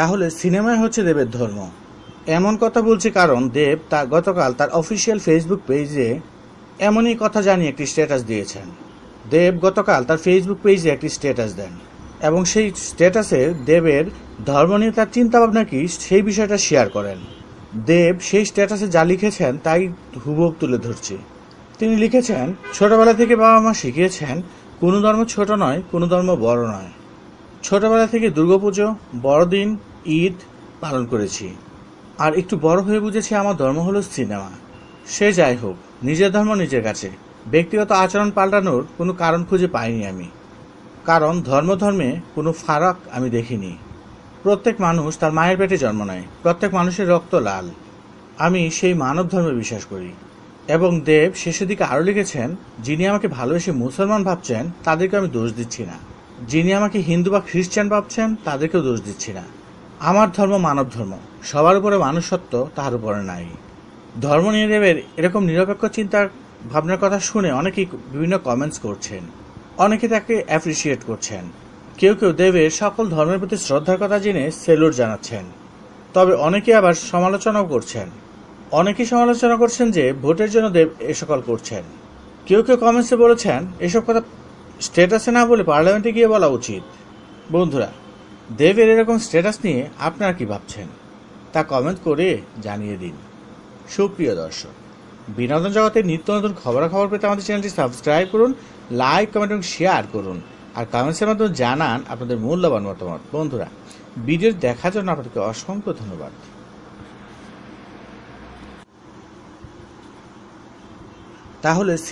তাহলে সিনেমাই হচ্ছে দেবের ধর্ম এমন কথা বলছি কারণ দেব তা গতকাল তার অফিসিয়াল ফেসবুক পেজে এমনই কথা জানিয়ে একটি স্ট্যাটাস দিয়েছেন দেব গতকাল তার ফেসবুক পেজে একটি স্ট্যাটাস দেন এবং সেই স্ট্যাটাসে দেবের ধর্ম নিয়ে তার চিন্তাভাবনা কি সেই বিষয়টা শেয়ার করেন দেব সেই স্ট্যাটাসে যা লিখেছেন তাই হুবক তুলে ধরছি তিনি লিখেছেন ছোটবেলা থেকে বাবা মা শিখিয়েছেন কোনো ধর্ম ছোট নয় কোনো ধর্ম বড় নয় ছোটবেলা থেকে দুর্গাপুজো বড়দিন ঈদ পালন করেছি আর একটু বড় হয়ে বুঝেছি আমার ধর্ম হলো সিনেমা সে যাই হোক নিজের ধর্ম নিজের কাছে ব্যক্তিগত আচরণ পাল্টানোর কোনো কারণ খুঁজে পাইনি আমি কারণ ধর্ম ধর্মে কোনো ফারাক আমি দেখিনি প্রত্যেক মানুষ তার মায়ের পেটে জন্ম নেয় প্রত্যেক মানুষের রক্ত লাল আমি সেই মানব ধর্মে বিশ্বাস করি এবং দেব শেষের দিকে আরও লিখেছেন যিনি আমাকে ভালোবেসে মুসলমান ভাবছেন তাদেরকে আমি দোষ দিচ্ছি না যিনি আমাকে হিন্দু বা খ্রিস্টান ভাবছেন তাদেরকেও দোষ দিচ্ছি না আমার ধর্ম মানব ধর্ম সবার উপরে মানুষত্ব তাহার উপরে নাই ধর্ম নিরবের এরকম নিরপেক্ষ চিন্তার ভাবনার কথা শুনে অনেকেই বিভিন্ন কমেন্টস করছেন অনেকে তাকে অ্যাপ্রিসিয়েট করছেন কেউ কেউ দেবের সকল ধর্মের প্রতি শ্রদ্ধার কথা জেনে সেলুট জানাচ্ছেন তবে অনেকে আবার সমালোচনাও করছেন অনেকেই সমালোচনা করছেন যে ভোটের জন্য দেব এ সকল করছেন কেউ কেউ কমেন্টসে বলেছেন এসব কথা স্টেটাসে না বলে পার্লামেন্টে গিয়ে বলা উচিত বন্ধুরা দেবের এরকম স্ট্যাটাস নিয়ে আপনারা কি ভাবছেন তা কমেন্ট করে জানিয়ে দিন সুপ্রিয় দর্শক বিনোদন জগতের নিত্য নতুন খবরাখবর পেতে আমাদের চ্যানেলটি সাবস্ক্রাইব করুন লাইক কমেন্ট এবং শেয়ার করুন আর কমেন্টসের মাধ্যমে জানান আপনাদের মূল্যবান মতামত বন্ধুরা ভিডিওর দেখার জন্য আপনাদেরকে অসংখ্য ধন্যবাদ তাহলে